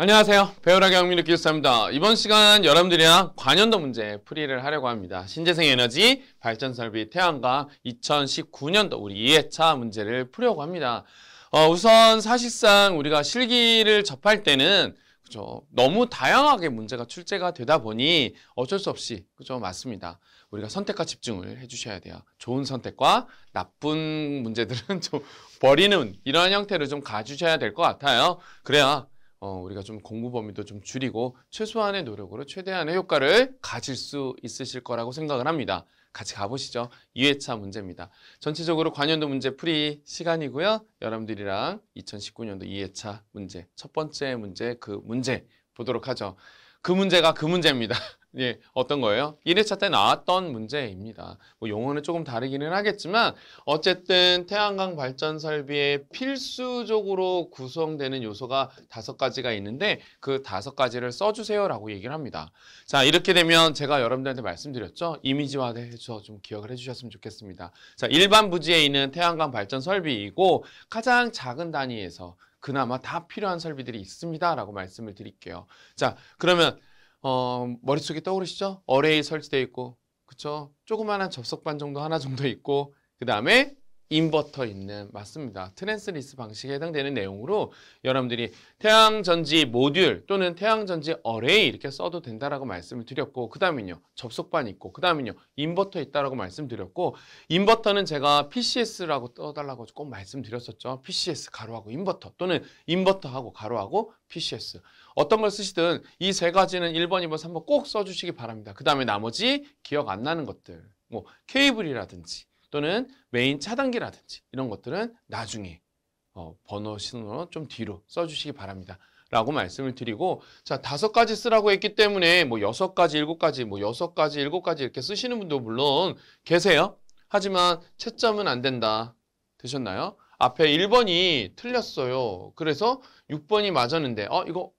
안녕하세요. 배우라 영민우 기술사입니다. 이번 시간 여러분들이랑 관연도 문제 풀이를 하려고 합니다. 신재생 에너지 발전 설비 태양광 2019년도 우리 2회차 문제를 풀려고 합니다. 어, 우선 사실상 우리가 실기를 접할 때는 그죠. 너무 다양하게 문제가 출제가 되다 보니 어쩔 수 없이 그죠. 맞습니다. 우리가 선택과 집중을 해주셔야 돼요. 좋은 선택과 나쁜 문제들은 좀 버리는 이런 형태를 좀 가주셔야 될 것 같아요. 그래야 어, 우리가 좀 공부 범위도 좀 줄이고 최소한의 노력으로 최대한의 효과를 가질 수 있으실 거라고 생각을 합니다. 같이 가보시죠. 2회차 문제입니다. 전체적으로 관연도 문제 풀이 시간이고요. 여러분들이랑 2019년도 2회차 문제, 첫 번째 문제 그 문제 보도록 하죠. 그 문제가 그 문제입니다. 예, 어떤 거예요? 1회차 때 나왔던 문제입니다. 뭐 용어는 조금 다르기는 하겠지만 어쨌든 태양광 발전 설비에 필수적으로 구성되는 요소가 다섯 가지가 있는데 그 다섯 가지를 써주세요라고 얘기를 합니다. 자, 이렇게 되면 제가 여러분들한테 말씀드렸죠? 이미지화해서 좀 기억을 해주셨으면 좋겠습니다. 자, 일반 부지에 있는 태양광 발전 설비이고 가장 작은 단위에서 그나마 다 필요한 설비들이 있습니다라고 말씀을 드릴게요. 자, 그러면 어, 머릿속에 떠오르시죠? 어레이 설치되어 있고 그쵸? 조그만한 접속반 정도 하나 정도 있고 그 다음에 인버터 있는 맞습니다. 트랜스리스 방식에 해당되는 내용으로 여러분들이 태양전지 모듈 또는 태양전지 어레이 이렇게 써도 된다라고 말씀을 드렸고 그 다음은요 접속반 있고 그 다음은요 인버터 있다라고 말씀드렸고 인버터는 제가 PCS라고 떠달라고 꼭 말씀드렸었죠. PCS 가로하고 인버터 또는 인버터하고 가로하고 PCS 어떤 걸 쓰시든 이 세 가지는 1번, 2번, 3번 꼭 써주시기 바랍니다. 그 다음에 나머지 기억 안 나는 것들, 뭐 케이블이라든지 또는 메인 차단기라든지 이런 것들은 나중에 어, 번호 신호로좀 뒤로 써주시기 바랍니다. 라고 말씀을 드리고 자 다섯 가지 쓰라고 했기 때문에 뭐 여섯 가지 일곱 가지 뭐 여섯 가지 일곱 가지 이렇게 쓰시는 분도 물론 계세요 하지만 채점은 안 된다 되셨나요 앞에 1번이 틀렸어요 그래서 6번이 맞았는데 어 이거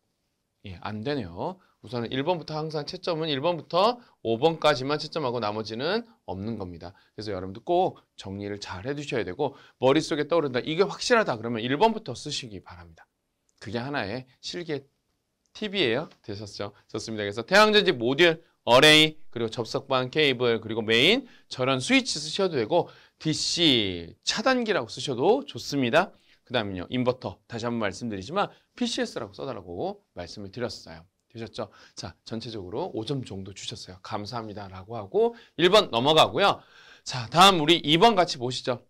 예, 안 되네요. 우선은 1번부터 항상 채점은 1번부터 5번까지만 채점하고 나머지는 없는 겁니다. 그래서 여러분도 꼭 정리를 잘 해두셔야 되고 머릿속에 떠오른다. 이게 확실하다 그러면 1번부터 쓰시기 바랍니다. 그게 하나의 실기의 팁이에요. 되셨죠? 좋습니다. 그래서 태양전지 모듈, 어레이, 그리고 접속반 케이블, 그리고 메인, 저런 스위치 쓰셔도 되고 DC 차단기라고 쓰셔도 좋습니다. 그 다음은요. 인버터. 다시 한번 말씀드리지만 PCS라고 써달라고 말씀을 드렸어요. 되셨죠? 자, 전체적으로 5점 정도 주셨어요. 감사합니다. 라고 하고 1번 넘어가고요. 자, 다음 우리 2번 같이 보시죠.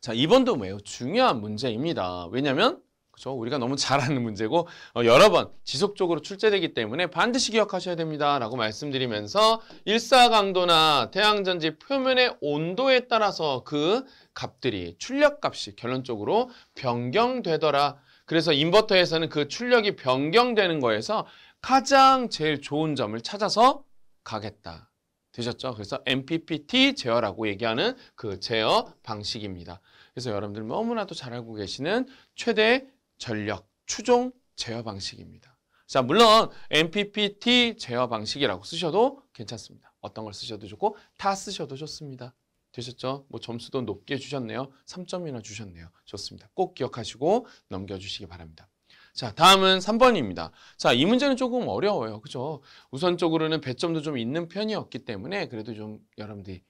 자, 2번도 매우 중요한 문제입니다. 왜냐면 그죠? 우리가 너무 잘하는 문제고 어, 여러 번 지속적으로 출제되기 때문에 반드시 기억하셔야 됩니다. 라고 말씀드리면서 일사강도나 태양전지 표면의 온도에 따라서 그 값들이 출력값이 결론적으로 변경되더라 그래서 인버터에서는 그 출력이 변경되는 거에서 가장 제일 좋은 점을 찾아서 가겠다. 되셨죠? 그래서 MPPT 제어라고 얘기하는 그 제어 방식입니다. 그래서 여러분들 너무나도 잘 알고 계시는 최대 전력 추종 제어 방식입니다. 자, 물론 MPPT 제어 방식이라고 쓰셔도 괜찮습니다. 어떤 걸 쓰셔도 좋고 다 쓰셔도 좋습니다. 되셨죠? 뭐 점수도 높게 주셨네요. 3점이나 주셨네요. 좋습니다. 꼭 기억하시고 넘겨주시기 바랍니다. 자, 다음은 3번입니다. 자, 이 문제는 조금 어려워요. 그죠? 우선적으로는 배점도 좀 있는 편이었기 때문에 그래도 좀 여러분들이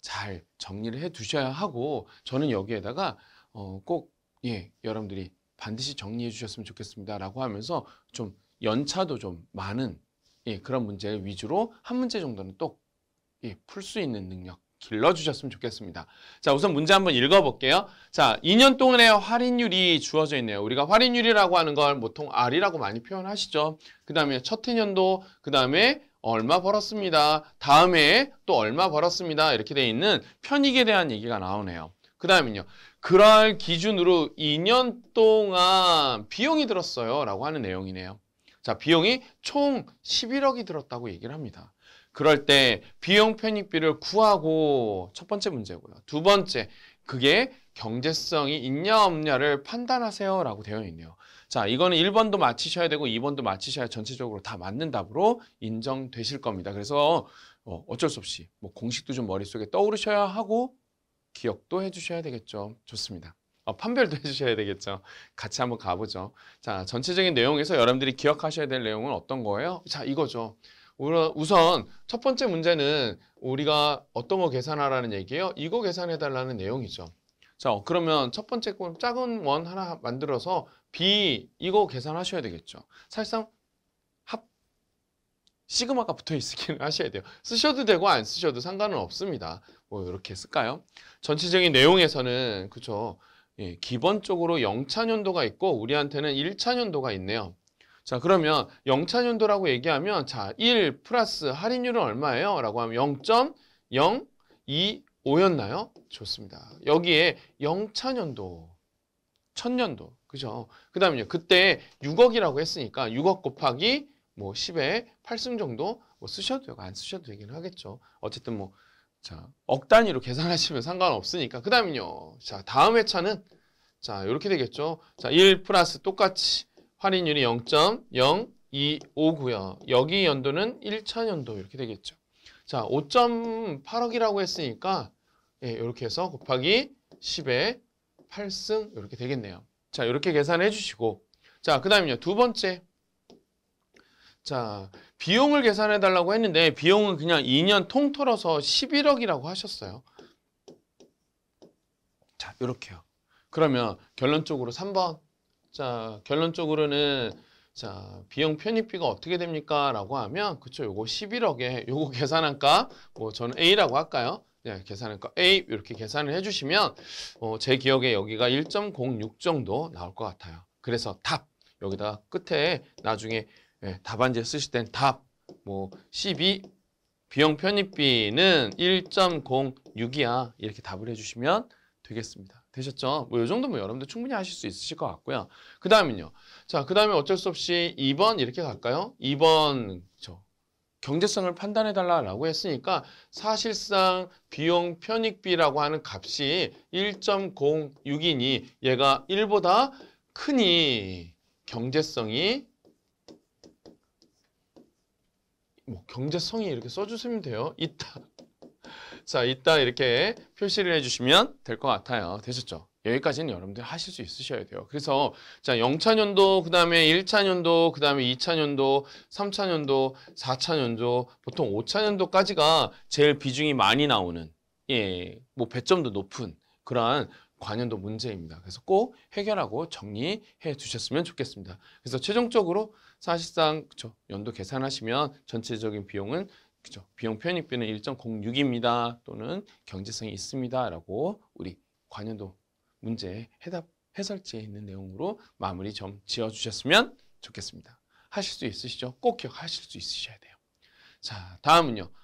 잘 정리를 해 두셔야 하고 저는 여기에다가 어, 꼭 예, 여러분들이 반드시 정리해 주셨으면 좋겠습니다. 라고 하면서 좀 연차도 좀 많은 예, 그런 문제 위주로 한 문제 정도는 또 예, 풀수 있는 능력 길러주셨으면 좋겠습니다. 자, 우선 문제 한번 읽어볼게요. 자, 2년 동안의 할인율이 주어져 있네요. 우리가 할인율이라고 하는 걸 보통 R이라고 많이 표현하시죠. 그 다음에 첫 해년도, 그 다음에 얼마 벌었습니다. 다음에 또 얼마 벌었습니다. 이렇게 돼 있는 편익에 대한 얘기가 나오네요. 그 다음은요. 그럴 기준으로 2년 동안 비용이 들었어요. 라고 하는 내용이네요. 자, 비용이 총 11억이 들었다고 얘기를 합니다. 그럴 때 비용 편익비를 구하고 첫 번째 문제고요. 두 번째, 그게 경제성이 있냐 없냐를 판단하세요 라고 되어 있네요. 자, 이거는 1번도 맞히셔야 되고 2번도 맞히셔야 전체적으로 다 맞는 답으로 인정되실 겁니다. 그래서 어, 어쩔 수 없이 뭐 공식도 좀 머릿속에 떠오르셔야 하고 기억도 해주셔야 되겠죠. 좋습니다. 어, 판별도 해주셔야 되겠죠. 같이 한번 가보죠. 자, 전체적인 내용에서 여러분들이 기억하셔야 될 내용은 어떤 거예요? 자, 이거죠. 우선 첫 번째 문제는 우리가 어떤 거 계산하라는 얘기예요? 이거 계산해달라는 내용이죠. 자, 어, 그러면 첫 번째 작은 원 하나 만들어서 B 이거 계산하셔야 되겠죠. 사실상 합 시그마가 붙어 있으기는 하셔야 돼요. 쓰셔도 되고 안 쓰셔도 상관은 없습니다. 뭐 이렇게 쓸까요? 전체적인 내용에서는 그쵸 예, 기본적으로 영차년도가 있고 우리한테는 1차년도가 있네요. 자 그러면 영차년도라고 얘기하면 자1 플러스 할인율은 얼마예요? 라고 하면 0.025였나요? 좋습니다. 여기에 영차년도, 천년도 그죠? 그 다음에 그때 6억이라고 했으니까 6억 곱하기 뭐 10에 8승 정도 뭐 쓰셔도 되고 안 쓰셔도 되긴 하겠죠. 어쨌든 뭐 자, 억 단위로 계산하시면 상관없으니까. 그 다음은요. 자, 다음 회차는 자, 이렇게 되겠죠. 자, 1 플러스 똑같이 할인율이 0.025고요. 여기 연도는 1차 연도 이렇게 되겠죠. 자, 5.8억이라고 했으니까 예, 이렇게 해서 곱하기 10에 8승 이렇게 되겠네요. 자, 이렇게 계산해 주시고 자, 그 다음은요. 두 번째 자, 비용을 계산해 달라고 했는데 비용은 그냥 2년 통틀어서 11억이라고 하셨어요. 자, 이렇게요. 그러면 결론적으로 3번. 자, 결론적으로는 자, 비용 편입비가 어떻게 됩니까? 라고 하면 그쵸, 요거 11억에 요거 계산한 값, 뭐 저는 A라고 할까요? 네, 계산할 까 A 이렇게 계산을 해주시면 어, 제 기억에 여기가 1.06 정도 나올 것 같아요. 그래서 답 여기다가 끝에 나중에 예, 답안지에 쓰실 땐 답, 뭐 12, 비용 편입비는 1.06이야. 이렇게 답을 해주시면 되겠습니다. 되셨죠? 뭐 이 정도면 여러분들 충분히 하실 수 있으실 것 같고요. 그 다음은요. 자, 그 다음에 어쩔 수 없이 2번 이렇게 갈까요? 2번, 저 경제성을 판단해달라고 했으니까 사실상 비용 편익비라고 하는 값이 1.06이니 얘가 1보다 크니 경제성이 뭐 경제성이 이렇게 써주시면 돼요. 있다. 자, 있다 이렇게 표시를 해주시면 될 것 같아요. 되셨죠? 여기까지는 여러분들 하실 수 있으셔야 돼요. 그래서 자 0차년도, 그 다음에 1차년도, 그 다음에 2차년도, 3차년도, 4차년도, 보통 5차년도까지가 제일 비중이 많이 나오는 예, 뭐 배점도 높은 그러한 관연도 문제입니다. 그래서 꼭 해결하고 정리해 주셨으면 좋겠습니다. 그래서 최종적으로 사실상 그쵸 연도 계산하시면 전체적인 비용은 그쵸 비용 편익비는 1.06입니다 또는 경제성이 있습니다라고 우리 관연도 문제 해답 해설지에 있는 내용으로 마무리 좀 지어주셨으면 좋겠습니다. 하실 수 있으시죠? 꼭 기억하실 수 있으셔야 돼요. 자 다음은요.